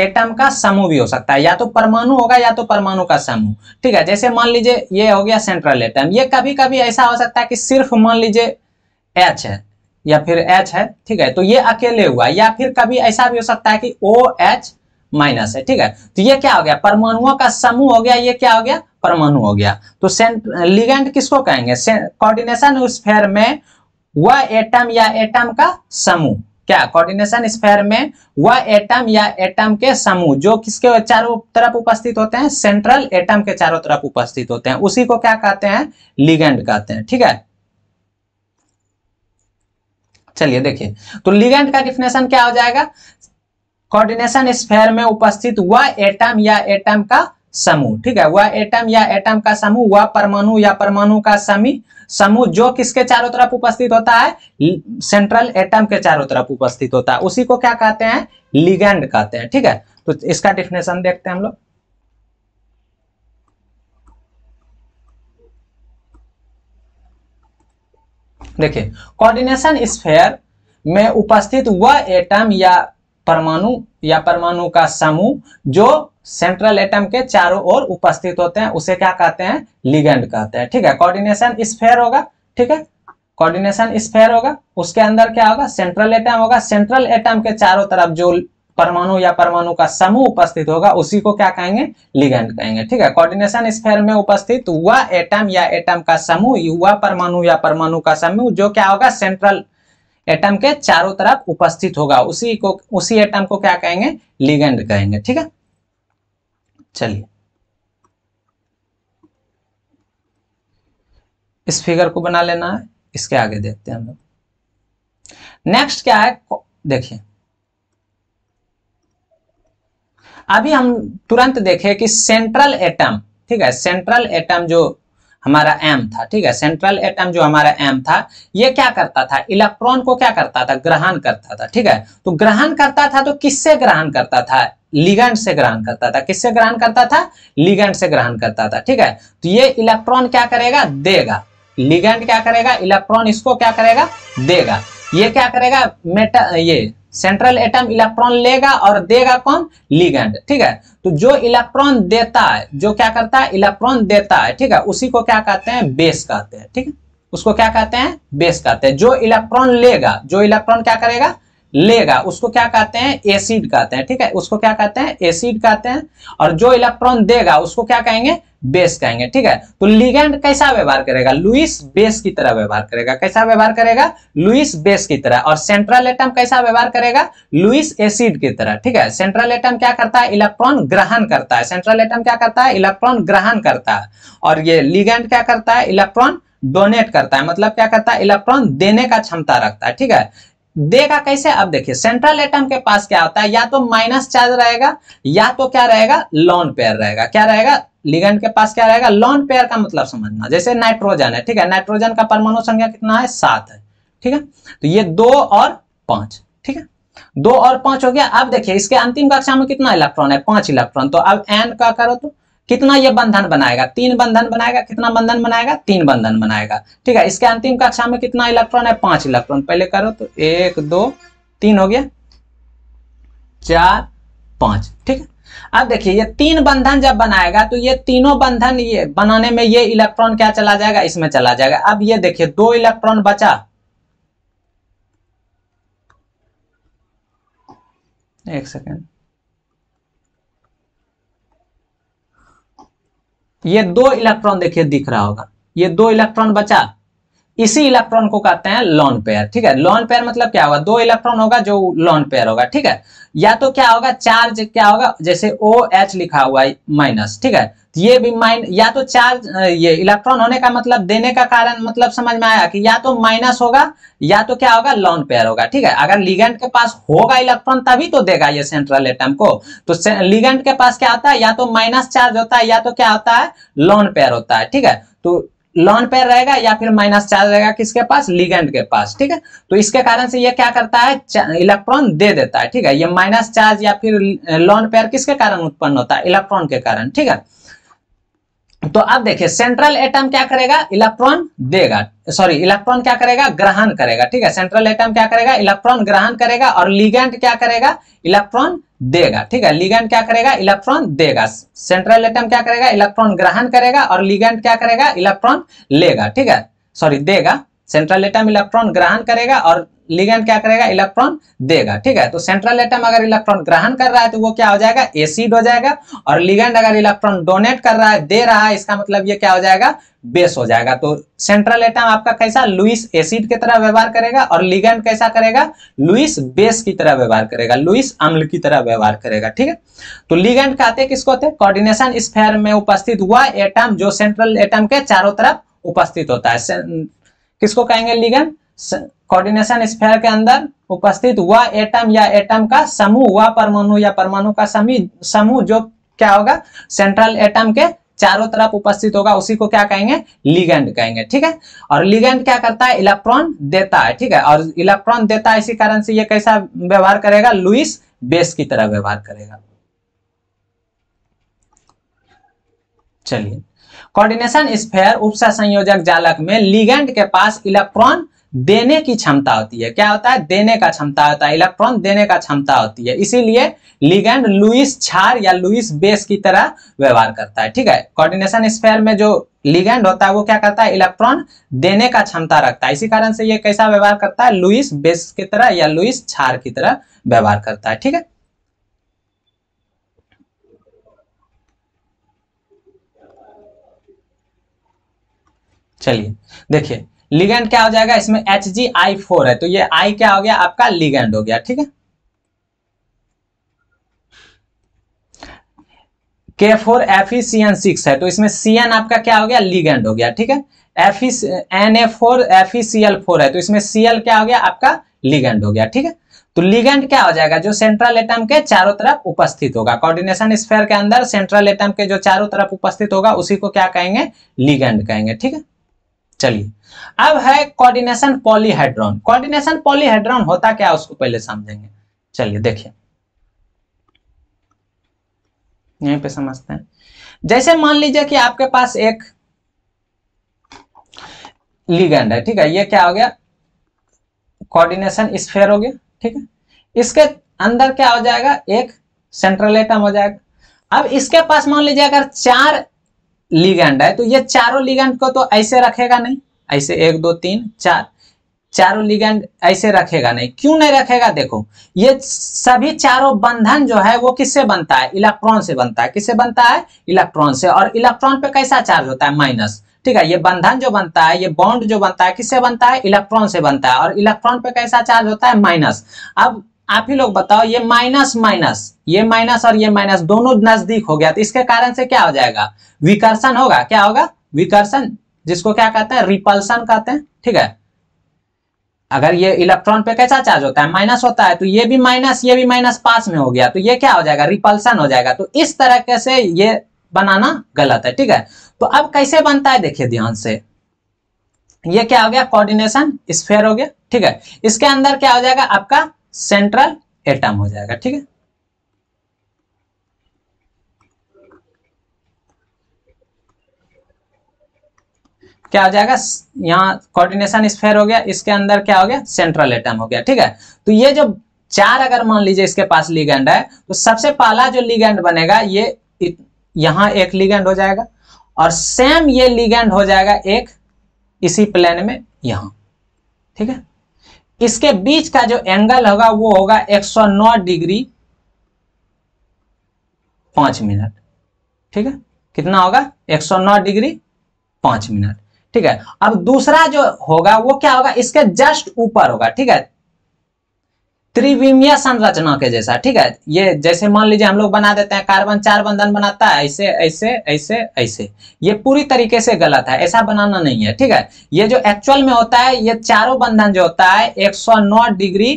एटम का समूह भी हो सकता है या तो परमाणु होगा या तो परमाणु का समूह ठीक है जैसे मान लीजिए ये हो गया सेंट्रल एटम ये कभी कभी ऐसा हो सकता है कि सिर्फ मान लीजिए एच है या फिर एच है ठीक है तो ये अकेले हुआ या फिर कभी ऐसा भी हो सकता है कि ओ एच माइनस है ठीक है तो ये क्या हो गया परमाणुओं का समूह हो गया ये क्या हो गया परमाणु हो गया तो सेंट लिगेंट किसको कहेंगे कोऑर्डिनेशन स्फेयर में वह एटम या एटम का समूह क्या कोऑर्डिनेशन स्फेयर में वह एटम या एटम के समूह जो किसके चारों तरफ उपस्थित होते हैं सेंट्रल एटम के चारों तरफ उपस्थित होते हैं उसी को क्या कहते हैं लिगेंड कहते हैं ठीक है चलिए देखिए तो लिगेंड का डिफिनेशन क्या हो जाएगा कोऑर्डिनेशन स्फेयर में उपस्थित वह एटम या एटम का समूह ठीक है वह एटम या एटम का समूह वह परमाणु या परमाणु का समी समूह जो किसके चारों तरफ उपस्थित होता है सेंट्रल एटम के चारों तरफ उपस्थित होता है उसी को क्या कहते हैं लिगेंड कहते हैं ठीक है तो इसका डिफिनेशन देखते हैं हम लोग देखिए कोऑर्डिनेशन स्फेयर में उपस्थित वह एटम या परमाणु या परमाणु का समूह जो सेंट्रल एटम के चारों ओर उपस्थित होते हैं उसे क्या कहते हैं लिगेंड कहते हैं ठीक है कोऑर्डिनेशन स्फेयर होगा ठीक है कोऑर्डिनेशन स्फेयर होगा उसके अंदर क्या होगा सेंट्रल एटम होगा सेंट्रल एटम के चारों तरफ जो परमाणु या परमाणु का समूह उपस्थित होगा उसी को क्या कहेंगे लिगेंड कहेंगे ठीक है कोऑर्डिनेशन स्फेयर में उपस्थित हुआ एटम या एटम का समूह हुआ परमाणु या परमाणु का समूह जो क्या होगा सेंट्रल एटम के चारों तरफ उपस्थित होगा उसी को उसी एटम को क्या कहेंगे लिगेंड कहेंगे ठीक है चलिए इस फिगर को बना लेना है इसके आगे देखते हैं हम लोग नेक्स्ट क्या है देखिए अभी हम तुरंत देखें कि सेंट्रल एटम ठीक है सेंट्रल एटम जो हमारा एम था ठीक है सेंट्रल एटम जो हमारा एम था ये क्या करता था इलेक्ट्रॉन को क्या करता था ग्रहण करता था ठीक है तो ग्रहण करता था तो किससे ग्रहण करता था लिगेंड से ग्रहण करता था किससे ग्रहण करता था लिगेंड से ग्रहण करता था ठीक है तो ये इलेक्ट्रॉन क्या करेगा देगा लिगेंड क्या करेगा इलेक्ट्रॉन इसको क्या करेगा देगा ये क्या करेगा मेटा ये सेंट्रल एटम इलेक्ट्रॉन लेगा और देगा कौन लिगेंड ठीक है तो जो इलेक्ट्रॉन देता है जो क्या करता है इलेक्ट्रॉन देता है ठीक है उसी को क्या कहते हैं बेस कहते हैं ठीक है उसको क्या कहते हैं बेस कहते हैं जो इलेक्ट्रॉन लेगा जो इलेक्ट्रॉन क्या करेगा लेगा उसको क्या कहते हैं एसिड कहते हैं ठीक है उसको क्या कहते हैं एसिड कहते हैं और जो इलेक्ट्रॉन देगा उसको क्या कहेंगे बेस कहेंगे ठीक है तो लिगेंड कैसा व्यवहार करेगा लुइस बेस की तरह व्यवहार करेगा कैसा व्यवहार करेगा लुइस बेस की तरह और सेंट्रल एटम कैसा व्यवहार करेगा लुइस एसिड की तरह ठीक है सेंट्रल एटम क्या करता है इलेक्ट्रॉन ग्रहण करता है सेंट्रल एटम क्या करता है इलेक्ट्रॉन ग्रहण करता है और ये लिगेंड क्या करता है इलेक्ट्रॉन डोनेट करता है मतलब क्या करता है इलेक्ट्रॉन देने का क्षमता रखता है ठीक है देगा कैसे अब देखिए सेंट्रल एटम के पास क्या होता है या तो माइनस चार्ज रहेगा या तो क्या रहेगा लॉन पेयर रहेगा क्या रहेगा लिगेंड के पास क्या रहेगा लॉन पेयर का मतलब समझना जैसे नाइट्रोजन है ठीक है नाइट्रोजन का परमाणु संख्या कितना है सात है ठीक है तो ये दो और पांच ठीक है दो और पांच हो गया अब देखिए इसके अंतिम कक्षा में कितना इलेक्ट्रॉन है पांच इलेक्ट्रॉन तो अब एन का करो तो कितना ये बंधन बनाएगा तीन बंधन बनाएगा कितना बंधन बनाएगा तीन बंधन बनाएगा ठीक है इसके अंतिम कक्षा में कितना इलेक्ट्रॉन है पांच इलेक्ट्रॉन पहले करो तो एक दो तीन हो गया चार पांच ठीक है अब देखिए ये तीन बंधन जब बनाएगा तो ये तीनों बंधन ये बनाने में ये इलेक्ट्रॉन क्या चला जाएगा इसमें चला जाएगा अब ये देखिए दो इलेक्ट्रॉन बचा एक सेकेंड ये दो इलेक्ट्रॉन देखिए दिख रहा होगा ये दो इलेक्ट्रॉन बचा इसी इलेक्ट्रॉन को कहते हैं लॉन पेयर ठीक है लॉन पेयर मतलब क्या होगा दो इलेक्ट्रॉन होगा जो लॉन पेयर होगा ठीक है या तो क्या होगा चार्ज क्या होगा जैसे ओ एच लिखा हुआ है माइनस ठीक है ये भी माइन या तो चार्ज ये इलेक्ट्रॉन होने का मतलब देने का कारण मतलब समझ में आया कि या तो माइनस होगा या तो क्या होगा लॉन पेयर होगा ठीक है अगर लिगेंड के पास होगा इलेक्ट्रॉन तभी तो देगा ये सेंट्रल एटम को तो लिगेंड के पास क्या होता है या तो माइनस चार्ज होता है या तो क्या होता है लॉन पेयर होता है ठीक है तो लॉन पेयर रहेगा या फिर माइनस चार्ज रहेगा किसके पास लिगेंड के पास ठीक है तो इसके कारण से ये क्या करता है इलेक्ट्रॉन दे देता है ठीक है ये माइनस चार्ज या फिर लॉन पेयर किसके कारण उत्पन्न होता है इलेक्ट्रॉन के कारण ठीक है तो अब देखिए सेंट्रल एटम क्या करेगा इलेक्ट्रॉन देगा सॉरी इलेक्ट्रॉन क्या करेगा ग्रहण करेगा ठीक है सेंट्रल एटम क्या करेगा इलेक्ट्रॉन ग्रहण करेगा और लिगेंड क्या करेगा इलेक्ट्रॉन देगा ठीक है लिगेंड क्या करेगा इलेक्ट्रॉन देगा सेंट्रल एटम क्या करेगा इलेक्ट्रॉन ग्रहण करेगा और लिगेंड क्या करेगा इलेक्ट्रॉन लेगा ठीक है सॉरी देगा सेंट्रल एटम इलेक्ट्रॉन ग्रहण करेगा और लिगेंड क्या करेगा इलेक्ट्रॉन देगा ठीक है तो सेंट्रल एटम अगर इलेक्ट्रॉन ग्रहण कर रहा है तो वो क्या हो जाएगा एसिड हो जाएगा और लिगेंड अगर इलेक्ट्रॉन डोनेट कर रहा है दे रहा है इसका मतलब ये क्या हो जाएगा बेस हो जाएगा तो सेंट्रल एटम आपका कैसा लुइस एसिड की तरह व्यवहार करेगा और लिगेंड कैसा करेगा लुइस बेस की तरह व्यवहार करेगा लुइस अम्ल की तरह व्यवहार करेगा ठीक है तो लिगेंड कहते किसको होते हैं कोऑर्डिनेशन स्फेयर में उपस्थित हुआ एटम जो सेंट्रल एटम के चारों तरफ उपस्थित होता है किसको कहेंगे लिगन कोऑर्डिनेशन स्फेयर के अंदर उपस्थित हुआ एटम या एटम का समूह व परमाणु या परमाणु का समूह जो क्या होगा सेंट्रल एटम के चारों तरफ उपस्थित होगा उसी को क्या कहेंगे लिगेंड कहेंगे ठीक है और लिगेंड क्या करता है इलेक्ट्रॉन देता है ठीक है और इलेक्ट्रॉन देता है इसी कारण से ये कैसा व्यवहार करेगा लुइस बेस की तरह व्यवहार करेगा चलिए कोऑर्डिनेशन स्फेयर उपसा संयोजक जालक में लिगेंड के पास इलेक्ट्रॉन देने की क्षमता होती है क्या होता है देने का क्षमता होता है इलेक्ट्रॉन देने का क्षमता होती है इसीलिए लिगेंड लुइस छार या लुइस बेस की तरह व्यवहार करता है ठीक है कोऑर्डिनेशन स्पेयर में जो लिगेंड होता है वो क्या करता है इलेक्ट्रॉन देने का क्षमता रखता है इसी कारण से ये कैसा व्यवहार करता है लुइस बेस की तरह या लुइस छार की तरह व्यवहार करता है ठीक है चलिए देखिए लिगेंड क्या हो जाएगा इसमें एच जी आई फोर है तो ये आई क्या हो गया आपका लिगेंड हो गया ठीक है के four F E C N six है तो इसमें सी एन आपका क्या हो गया लिगेंड हो गया ठीक है F E N A four F E C L four है तो इसमें सी एल क्या हो गया आपका लिगेंड हो गया ठीक है तो लिगेंड क्या हो जाएगा जो सेंट्रल एटम के चारों तरफ उपस्थित होगा कोऑर्डिनेशन स्फेयर के अंदर सेंट्रल एटम के जो चारों तरफ उपस्थित होगा उसी को क्या कहेंगे लिगेंड कहेंगे ठीक है चलिए अब है कोऑर्डिनेशन पॉलीहाइड्रॉन कोऑर्डिनेशन पॉलीहाइड्रॉन होता क्या उसको पहले समझेंगे चलिए देखिए यहीं पे समझते हैं जैसे मान लीजिए कि आपके पास एक लिगेंड है ठीक है ये क्या हो गया कोऑर्डिनेशन स्फेयर हो गया ठीक है इसके अंदर क्या हो जाएगा एक सेंट्रल एटम हो जाएगा अब इसके पास मान लीजिए अगर चार लिगैंड है तो ये चारों लिगैंड को तो ऐसे रखेगा नहीं ऐसे एक दो तीन चार चारों लिगेंड ऐसे रखेगा नहीं क्यों नहीं रखेगा देखो ये सभी चारों बंधन जो है वो किससे बनता है इलेक्ट्रॉन से बनता है किससे बनता है इलेक्ट्रॉन से और इलेक्ट्रॉन पे कैसा चार्ज होता है माइनस ठीक है ये बंधन जो बनता है ये बॉन्ड जो बनता है किससे बनता है इलेक्ट्रॉन से बनता है और इलेक्ट्रॉन पे कैसा चार्ज होता है माइनस अब आप ही लोग बताओ ये माइनस माइनस ये माइनस और ये माइनस दोनों नजदीक हो गया तो इसके कारण से क्या हो जाएगा विकर्षण होगा क्या होगा विकर्षण जिसको क्या कहते हैं रिपल्सन कहते हैं ठीक है अगर ये इलेक्ट्रॉन पे कैसा चार्ज होता है माइनस होता है तो ये भी माइनस ये भी माइनस पास में हो गया तो ये क्या हो जाएगा रिपल्सन हो जाएगा तो इस तरह से ये बनाना गलत है ठीक है तो अब कैसे बनता है देखिए ध्यान से ये क्या हो गया कोऑर्डिनेशन स्फेयर हो गया ठीक है इसके अंदर क्या हो जाएगा आपका सेंट्रल एटम हो जाएगा ठीक है क्या हो जाएगा यहाँ कोऑर्डिनेशन स्फेयर हो गया इसके अंदर क्या हो गया सेंट्रल एटम हो गया ठीक है तो ये जो चार अगर मान लीजिए इसके पास लिगेंड है तो सबसे पहला जो लिगेंड बनेगा ये यहाँ एक लिगेंड हो जाएगा और सेम ये लिगेंड हो जाएगा एक इसी प्लेन में यहाँ ठीक है इसके बीच का जो एंगल होगा वो होगा 109 डिग्री पांच मिनट ठीक है कितना होगा 109 डिग्री पांच मिनट ठीक है अब दूसरा जो होगा वो क्या होगा इसके जस्ट ऊपर होगा ठीक है त्रिविमीय संरचना के जैसा ठीक है ये जैसे मान लीजिए हम लोग बना देते हैं कार्बन चार बंधन बनाता है ऐसे ऐसे ऐसे ऐसे ये पूरी तरीके से गलत है ऐसा बनाना नहीं है ठीक है ये जो एक्चुअल में होता है ये चारों बंधन जो होता है 109 डिग्री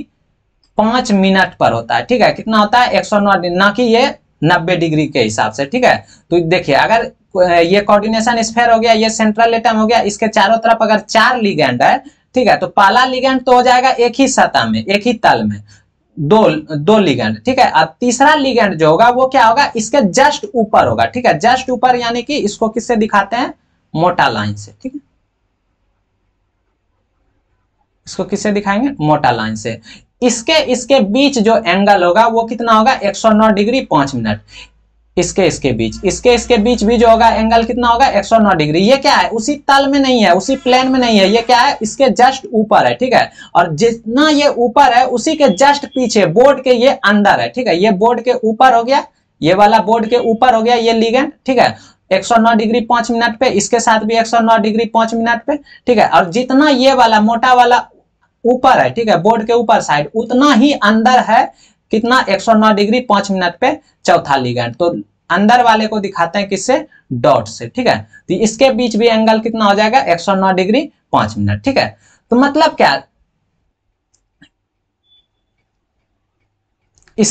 पांच मिनट पर होता है ठीक है कितना होता है एक डिग्री ना कि ये नब्बे डिग्री के हिसाब से ठीक है तो देखिए अगर ये कोऑर्डिनेशन स्फेयर हो गया ये सेंट्रल एटम हो गया इसके चारों तरफ अगर चार लिगेंड है ठीक है तो पहला लिगेंड तो हो जाएगा एक ही सतह में एक ही तल में दो दो लिगेंड ठीक है अब तीसरा लिगेंड जो होगा वो क्या होगा इसके जस्ट ऊपर होगा ठीक है जस्ट ऊपर यानी कि इसको किससे दिखाते हैं मोटा लाइन से ठीक है इसको किससे दिखाएंगे मोटा लाइन से इसके इसके बीच जो एंगल होगा वो कितना होगा 109 डिग्री पांच मिनट इसके इसके बीच इसके इसके बीच भी जो होगा एंगल कितना होगा 109 डिग्री ये क्या है उसी तल में नहीं है उसी प्लेन में नहीं है ये क्या है इसके जस्ट ऊपर है ठीक है और जितना ये ऊपर है उसी के जस्ट पीछे बोर्ड के ये अंदर है ठीक है ये बोर्ड के ऊपर हो गया ये वाला बोर्ड के ऊपर हो गया ये लिगेंड ठीक है 109 डिग्री पांच मिनट पे इसके साथ भी 109 डिग्री पांच मिनट पे ठीक है और जितना ये वाला मोटा वाला ऊपर है ठीक है बोर्ड के ऊपर साइड उतना ही अंदर है कितना 109 डिग्री पांच मिनट पे चौथा लिगेंड तो अंदर वाले को दिखाते हैं किससे डॉट से ठीक है तो इसके बीच भी एंगल कितना हो जाएगा 109 डिग्री पांच मिनट ठीक है तो मतलब क्या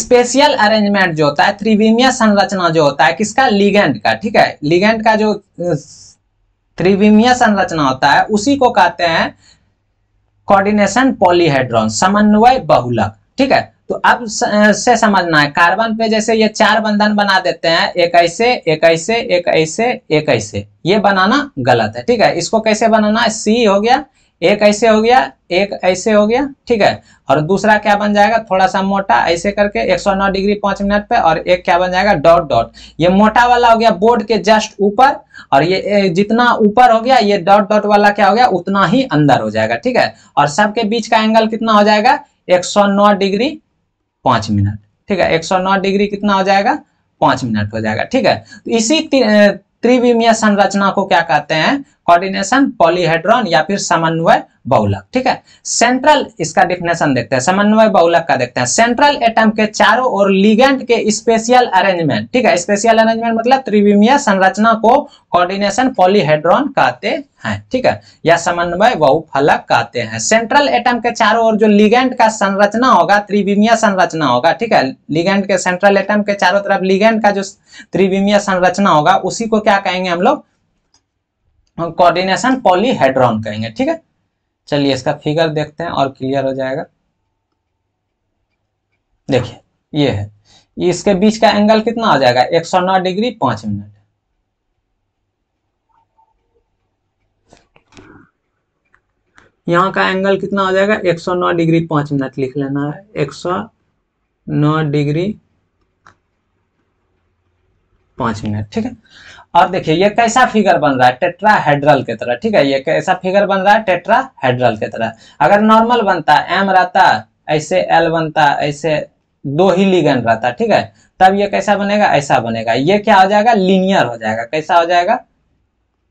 स्पेशियल अरेंजमेंट जो होता है त्रिविमीय संरचना जो होता है किसका लिगेंड का ठीक है लिगेंड का जो त्रिविमीय संरचना होता है उसी को कहते हैं कोऑर्डिनेशन पॉलीहेड्रॉन समन्वय बहुलक ठीक है तो अब से समझना है कार्बन पे जैसे ये चार बंधन बना देते हैं एक ऐसे एक ऐसे एक ऐसे एक ऐसे ये बनाना गलत है ठीक है इसको कैसे बनाना है सी हो गया एक ऐसे हो गया एक ऐसे हो गया ठीक है और दूसरा क्या बन जाएगा थोड़ा सा मोटा ऐसे करके 109 डिग्री पांच मिनट पे और एक क्या बन जाएगा डॉट डॉट ये मोटा वाला हो गया बोर्ड के जस्ट ऊपर और ये जितना ऊपर हो गया ये डॉट डॉट वाला क्या हो गया उतना ही अंदर हो जाएगा ठीक है और सबके बीच का एंगल कितना हो जाएगा नौ डिग्री पांच मिनट ठीक है नौ डिग्री कितना हो जाएगा पांच मिनट हो जाएगा ठीक है तो इसी त्रिविमीय संरचना को क्या कहते हैं कोऑर्डिनेशन पॉलीहेड्रॉन या फिर समन्वय बहुलक ठीक है सेंट्रल इसका डिफिनेशन देखते हैं समन्वय बहुलक का देखते हैं सेंट्रल एटम के चारों ओर लिगेंड के स्पेशियल अरेंजमेंट ठीक है स्पेशियल अरेंजमेंट मतलब त्रिविमीय संरचना को कोऑर्डिनेशन पॉलीहेड्रॉन कहते हैं ठीक है या समन्वय बहुफलक कहते हैं सेंट्रल एटम के चारों ओर जो लिगेंड का संरचना होगा त्रिविमीय संरचना होगा ठीक है लिगेंड के सेंट्रल एटम के चारों तरफ लिगेंड का जो त्रिविमीय संरचना होगा उसी को क्या कहेंगे हम लोग हम कोऑर्डिनेशन पॉलीहेड्रॉन कहेंगे ठीक है चलिए इसका फिगर देखते हैं और क्लियर हो जाएगा देखिए ये है इसके बीच का एंगल कितना आ जाएगा 109 डिग्री पांच मिनट यहां का एंगल कितना आ जाएगा 109 डिग्री पांच मिनट लिख लेना है 109 डिग्री पांच मिनट ठीक है और देखिए ये कैसा फिगर बन रहा है टेट्रा हेड्रल की तरह ठीक है ये कैसा फिगर बन रहा है टेट्रा हेड्रल की तरह अगर नॉर्मल बनता एम रहता ऐसे एल बनता ऐसे दो ही लिगन रहता ठीक है तब ये कैसा बनेगा ऐसा बनेगा ये क्या हो जाएगा लीनियर हो जाएगा कैसा हो जाएगा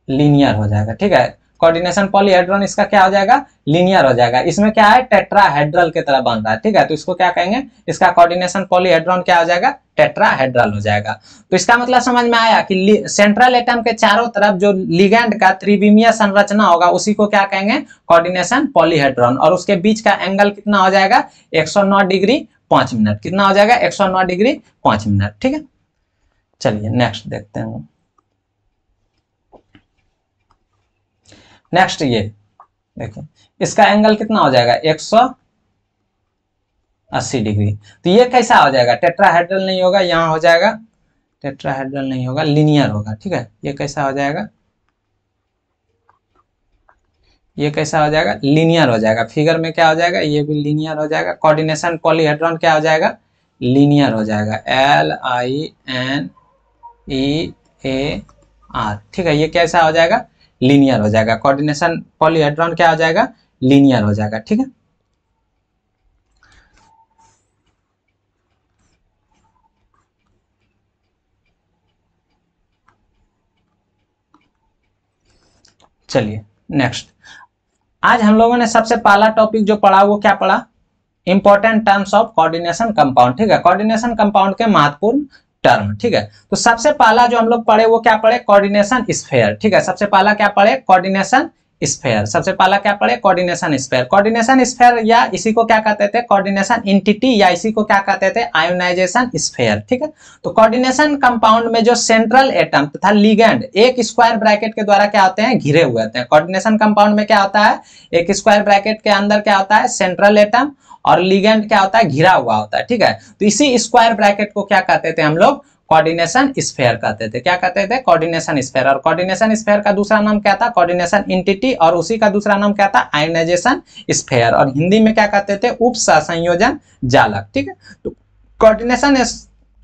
लीनियर हो जाएगा ठीक है कोऑर्डिनेशन पॉलीहेड्रॉन इसका क्या हो जाएगा लिनियर हो जाएगा इसमें क्या है टेट्राहेड्रल की तरह बन रहा है ठीक है तो इसको क्या कहेंगे इसका कोऑर्डिनेशन पॉलीहेड्रॉन क्या हो जाएगा टेट्राहेड्रल हो जाएगा तो इसका मतलब समझ में आया कि सेंट्रल एटम के चारों तरफ जो लिगेंड का त्रिविमीय संरचना होगा उसी को क्या कहेंगे कोऑर्डिनेशन पॉलीहेड्रॉन और उसके बीच का एंगल कितना हो जाएगा 109 डिग्री पांच मिनट कितना हो जाएगा 109 डिग्री पांच मिनट ठीक है चलिए नेक्स्ट देखते हैं नेक्स्ट ये देखो इसका एंगल कितना हो जाएगा 180 डिग्री तो ये कैसा हो जाएगा टेट्राहेड्रल नहीं होगा यहाँ हो जाएगा टेट्राहेड्रल नहीं होगा लिनियर होगा ठीक है ये कैसा हो जाएगा ये कैसा हो जाएगा लीनियर हो जाएगा फिगर में क्या हो जाएगा ये भी लीनियर हो जाएगा कोऑर्डिनेशन पॉलीहेड्रॉन क्या हो जाएगा लीनियर हो जाएगा L I N E A R ठीक है ये कैसा हो जाएगा लीनियर हो जाएगा कोऑर्डिनेशन पॉलीहेड्रॉन क्या हो जाएगा लीनियर हो जाएगा ठीक है चलिए नेक्स्ट आज हम लोगों ने सबसे पहला टॉपिक जो पढ़ा वो क्या पढ़ा important terms of coordination compound ठीक है कोऑर्डिनेशन कंपाउंड के महत्वपूर्ण टर्म ठीक है तो सबसे पहला जो हम लोग पढ़े वो क्या पढ़े कोऑर्डिनेशन स्फेयर ठीक है सबसे पहला क्या पढ़े कोऑर्डिनेशन स्फेयर सबसे पहला क्या पढ़े कोऑर्डिनेशन स्फेयर कोऑर्डिनेशन स्फेयर या इसी को क्या कहते थे कोऑर्डिनेशन इंटिटी या इसी को क्या कहते थे आयोनाइजेशन स्फेयर ठीक है तो कोऑर्डिनेशन कंपाउंड में जो सेंट्रल एटम तथा लिगेंड एक स्क्वायर ब्रैकेट के द्वारा क्या होते हैं घिरे हुए होते हैं कोऑर्डिनेशन कंपाउंड में क्या होता है एक स्क्वायर ब्रैकेट के अंदर क्या होता है सेंट्रल एटम और लिगेंड क्या होता है घिरा हुआ होता है ठीक है तो इसी स्क्वायर ब्रैकेट को क्या कहते थे हम लोग कोऑर्डिनेशन स्फेयर कहते थे क्या कहते थे कोऑर्डिनेशन स्फेयर और कोऑर्डिनेशन स्फेयर का दूसरा नाम क्या था कोऑर्डिनेशन इंटिटी और उसी का दूसरा नाम क्या था आयनाइजेशन स्फेयर और हिंदी में क्या कहते थे उप संयोजन जालक ठीक है तो कोऑर्डिनेशन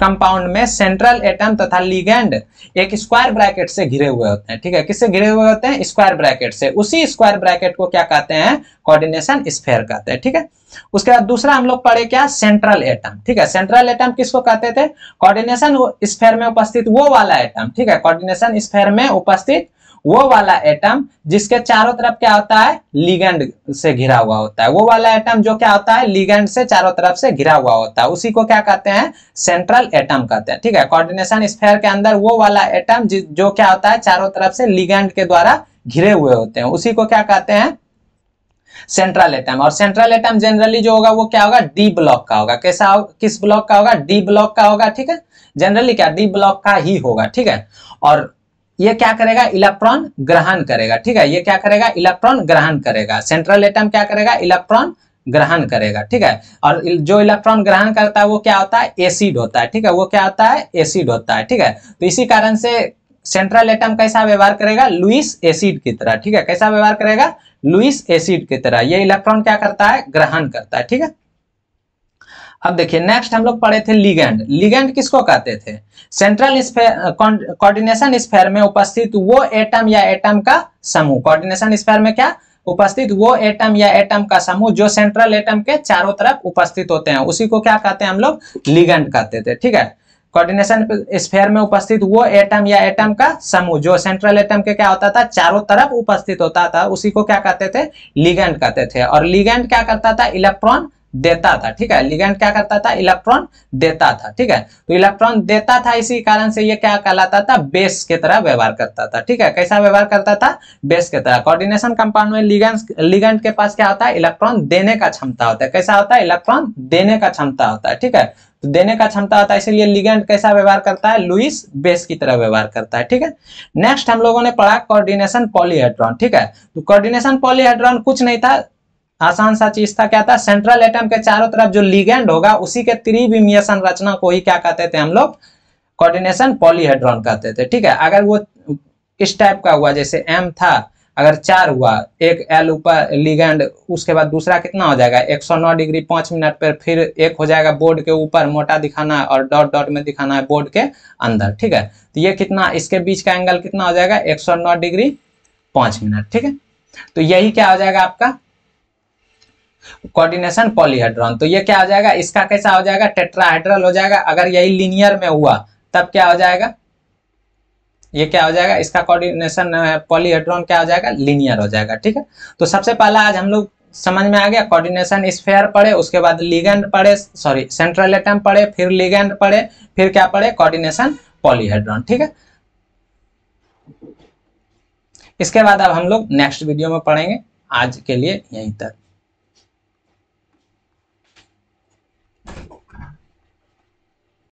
कंपाउंड में सेंट्रल एटम तथा लिगेंड एक स्क्वायर ब्रैकेट से घिरे हुए होते हैं ठीक है किससे घिरे हुए होते हैं स्क्वायर ब्रैकेट से उसी स्क्वायर ब्रैकेट को क्या कहते हैं कोऑर्डिनेशन स्फेयर कहते हैं ठीक है उसके बाद दूसरा हम लोग पढ़े क्या सेंट्रल एटम ठीक है सेंट्रल एटम किसको कहते थे कोऑर्डिनेशन स्फेयर में उपस्थित वो वाला एटम ठीक है कोऑर्डिनेशन स्फेयर में उपस्थित वो वाला एटम जिसके चारों तरफ क्या होता है लिगेंड से घिरा हुआ होता है वो वाला एटम जो क्या होता है लिगेंड से चारों तरफ से घिरा हुआ होता है उसी को क्या कहते हैं सेंट्रल एटम कहते हैं ठीक है कोऑर्डिनेशन स्फेयर के अंदर वो वाला एटम जो क्या होता है चारों तरफ से लिगेंड के द्वारा घिरे हुए होते हैं उसी को क्या कहते हैं सेंट्रल एटम और सेंट्रल एटम जनरली जो होगा वो क्या होगा डी ब्लॉक का होगा कैसा हो, किस ब्लॉक का होगा डी ब्लॉक का होगा ठीक है जनरली क्या डी ब्लॉक का ही होगा ठीक है और ये क्या करेगा इलेक्ट्रॉन ग्रहण करेगा ठीक है ये क्या करेगा इलेक्ट्रॉन ग्रहण करेगा सेंट्रल एटम क्या करेगा इलेक्ट्रॉन ग्रहण करेगा ठीक है और जो इलेक्ट्रॉन ग्रहण करता है वो क्या होता है एसिड होता है ठीक है वो क्या होता है एसिड होता है ठीक है तो इसी कारण से सेंट्रल एटम कैसा व्यवहार करेगा लुइस एसिड की तरह ठीक है कैसा व्यवहार करेगा लुइस एसिड की तरह ये इलेक्ट्रॉन क्या करता है ग्रहण करता है ठीक है अब देखिए नेक्स्ट हम लोग पढ़े थे लिगेंड लिगेंड किसको कहते थे सेंट्रल कोऑर्डिनेशन स्फेयर में उपस्थित वो एटम या एटम का समूह कोऑर्डिनेशन स्फेयर में क्या उपस्थित वो एटम या एटम का समूह जो सेंट्रल एटम के चारों तरफ उपस्थित होते हैं उसी को क्या कहते हैं हम लोग लिगेंड कहते थे ठीक है कोऑर्डिनेशन स्फेयर में उपस्थित वो एटम या एटम का समूह जो सेंट्रल एटम के क्या होता था चारों तरफ उपस्थित होता था उसी को क्या कहते थे लिगेंड कहते थे और लिगेंड क्या करता था इलेक्ट्रॉन देता था ठीक है लिगेंड क्या करता था इलेक्ट्रॉन देता था ठीक है तो इलेक्ट्रॉन देता था इसी कारण से ये क्या कहलाता था बेस के तरह व्यवहार करता था ठीक है कैसा व्यवहार करता था बेस के तरह कोऑर्डिनेशन कंपाउंड में लिगेंड लिगेंड के पास क्या होता है इलेक्ट्रॉन देने का क्षमता होता है कैसा होता है इलेक्ट्रॉन देने का क्षमता होता है ठीक है तो देने का क्षमता होता है इसीलिए लिगेंड कैसा व्यवहार करता है लुइस बेस की तरह व्यवहार करता है ठीक है नेक्स्ट हम लोगों ने पढ़ा कोऑर्डिनेशन पॉलीहेड्रॉन ठीक है तो कोऑर्डिनेशन पॉलीहेड्रॉन कुछ नहीं था आसान सा चीज था क्या था सेंट्रल एटम के चारों तरफ जो लिगेंड होगा उसी के त्रिविमीय संरचना को ही क्या कहते थे हम लोग कोऑर्डिनेशन पॉलीहेड्रॉन कहते थे ठीक है अगर वो इस टाइप का हुआ जैसे एम था अगर चार हुआ एक एल ऊपर लिगेंड उसके बाद दूसरा कितना हो जाएगा 109 डिग्री पांच मिनट पर फिर एक हो जाएगा बोर्ड के ऊपर मोटा दिखाना है और डॉट डॉट में दिखाना है बोर्ड के अंदर ठीक है तो ये कितना इसके बीच का एंगल कितना हो जाएगा 109 डिग्री पांच मिनट ठीक है तो यही क्या हो जाएगा आपका कोऑर्डिनेशन पॉलीहेड्रॉन तो ये क्या हो जाएगा इसका कैसा हो जाएगा टेट्राहेड्रल हो जाएगा अगर यही लिनियर में हुआ तब क्या हो जाएगा ये क्या हो जाएगा इसका कोऑर्डिनेशन पॉलीहेड्रॉन क्या हो जाएगा लिनियर हो जाएगा ठीक है तो सबसे पहला आज हम लोग समझ में आ गया कोऑर्डिनेशन स्फेयर पढ़े उसके बाद लिगेंड पढ़े सॉरी सेंट्रल एटम पढ़े फिर लिगेंड पढ़े फिर क्या पढ़े कोऑर्डिनेशन पॉलीहेड्रॉन ठीक है इसके बाद अब हम लोग नेक्स्ट वीडियो में पढ़ेंगे आज के लिए यहीं तक